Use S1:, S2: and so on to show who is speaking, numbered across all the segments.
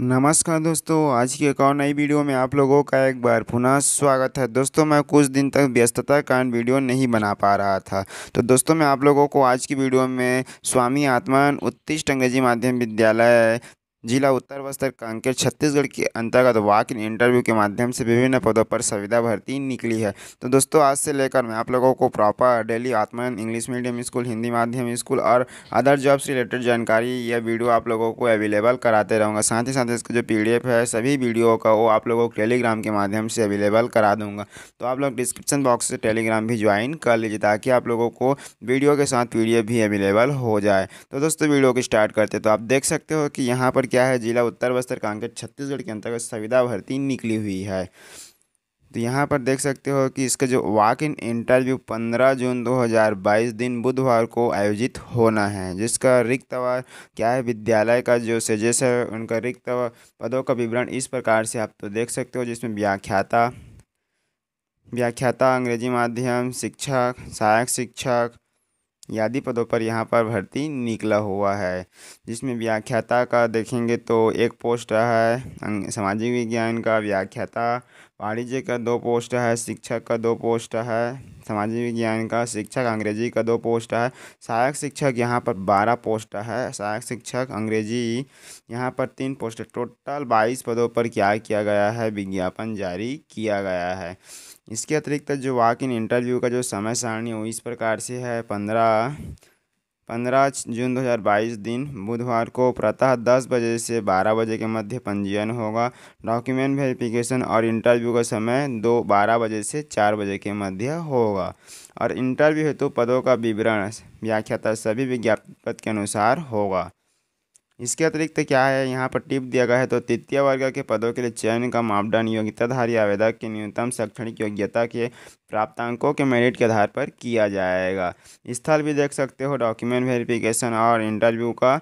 S1: नमस्कार दोस्तों आज के एक और नई वीडियो में आप लोगों का एक बार पुनः स्वागत है दोस्तों मैं कुछ दिन तक व्यस्तता कारण वीडियो नहीं बना पा रहा था तो दोस्तों मैं आप लोगों को आज की वीडियो में स्वामी आत्मान उत्तिष्ट अंग्रेजी माध्यम विद्यालय जिला उत्तर बस्तर कांकेर छत्तीसगढ़ के अंतर्गत वाक इन इंटरव्यू के माध्यम से विभिन्न पदों पर संविधा भर्ती निकली है तो दोस्तों आज से लेकर मैं आप लोगों को प्रॉपर डेली आत्मन इंग्लिश मीडियम स्कूल हिंदी माध्यम स्कूल और अदर जॉब्स रिलेटेड जानकारी यह वीडियो आप लोगों को अवेलेबल कराते रहूँगा साथ ही साथ इसका जो पी है सभी वीडियो का वो आप लोगों को टेलीग्राम के माध्यम से अवेलेबल करा दूँगा तो आप लोग डिस्क्रिप्शन बॉक्स से टेलीग्राम भी ज्वाइन कर लीजिए ताकि आप लोगों को वीडियो के साथ पी भी अवेलेबल हो जाए तो दोस्तों वीडियो को स्टार्ट करते तो आप देख सकते हो कि यहाँ पर क्या है जिला उत्तर बस्तर कांकेर छत्तीसगढ़ के अंतर्गत संविदा भर्ती निकली हुई है तो यहाँ पर देख सकते हो कि इसका जो वॉक इन इंटरव्यू 15 जून 2022 दिन बुधवार को आयोजित होना है जिसका रिक्त व क्या है विद्यालय का जो सजेस है उनका रिक्त पदों का विवरण इस प्रकार से आप तो देख सकते हो जिसमें व्याख्याता व्याख्याता अंग्रेजी माध्यम शिक्षक सहायक शिक्षक यादि पदों पर यहाँ पर भर्ती निकला हुआ है जिसमें व्याख्याता का देखेंगे तो एक पोस्ट है सामाजिक विज्ञान का व्याख्याता वाणिज्य का दो पोस्ट है शिक्षक का दो पोस्ट है सामाजिक विज्ञान का शिक्षक अंग्रेजी का दो पोस्ट है सहायक शिक्षक यहाँ पर बारह पोस्ट है सहायक शिक्षक अंग्रेजी यहाँ पर तीन पोस्ट टोटल बाईस पदों पर क्या किया गया है विज्ञापन जारी किया गया है इसके अतिरिक्त जो वॉक इन इंटरव्यू का जो समय सारणी वो इस प्रकार से है पंद्रह पंद्रह जून 2022 दिन बुधवार को प्रातः दस बजे से बारह बजे के मध्य पंजीयन होगा डॉक्यूमेंट वेरिफिकेशन और इंटरव्यू का समय दो बारह बजे से चार बजे के मध्य होगा और इंटरव्यू हेतु पदों का विवरण व्याख्याता सभी विज्ञापन के अनुसार होगा इसके अतिरिक्त क्या है यहाँ पर टिप दिया गया है तो तृतीय वर्ग के पदों के लिए चयन का मापदंड योग्यताधारी आवेदक की न्यूनतम शैक्षणिक योग्यता के प्राप्तांकों के मेरिट के आधार पर किया जाएगा स्थल भी देख सकते हो डॉक्यूमेंट वेरिफिकेशन और इंटरव्यू का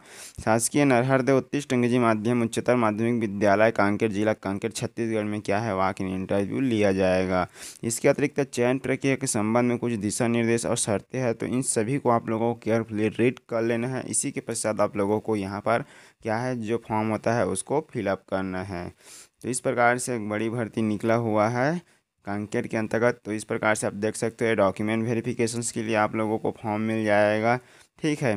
S1: शासकीय नरहरदेव उत्कृष्ट अंग्रेजी माध्यम उच्चतर माध्यमिक विद्यालय कांकेर जिला कांकेर छत्तीसगढ़ में क्या है वहाँ इंटरव्यू लिया जाएगा इसके अतिरिक्त चयन प्रक्रिया के संबंध में कुछ दिशा निर्देश और शर्तें हैं तो इन सभी को आप लोगों को केयरफुली रीड कर लेना है इसी के पश्चात आप लोगों को यहाँ पर क्या है जो फॉर्म होता है उसको फिलअप करना है तो इस प्रकार से एक बड़ी भर्ती निकला हुआ है कंकेर के अंतर्गत तो इस प्रकार से आप देख सकते हो डॉक्यूमेंट वेरिफिकेशंस के लिए आप लोगों को फॉर्म मिल जाएगा ठीक है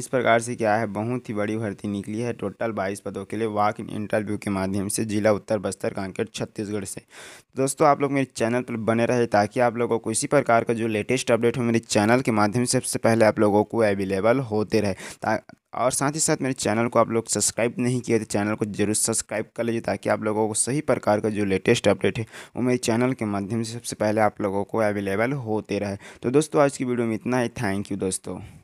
S1: इस प्रकार से क्या है बहुत ही बड़ी भर्ती निकली है टोटल बाईस पदों के लिए वाक इन इंटरव्यू के माध्यम से जिला उत्तर बस्तर कांकेर छत्तीसगढ़ से तो दोस्तों आप लोग मेरे चैनल पर बने रहे ताकि आप लोगों को इसी प्रकार का जो लेटेस्ट अपडेट हो मेरे चैनल के माध्यम से सबसे पहले आप लोगों को अवेलेबल होते रहे और साथ ही साथ मेरे चैनल को आप लोग सब्सक्राइब नहीं किए तो चैनल को जरूर सब्सक्राइब कर लीजिए ताकि आप लोगों को सही प्रकार का जो लेटेस्ट अपडेट है वो मेरे चैनल के माध्यम से सबसे पहले आप लोगों को अवेलेबल होते रहे तो दोस्तों आज की वीडियो में इतना ही थैंक यू दोस्तों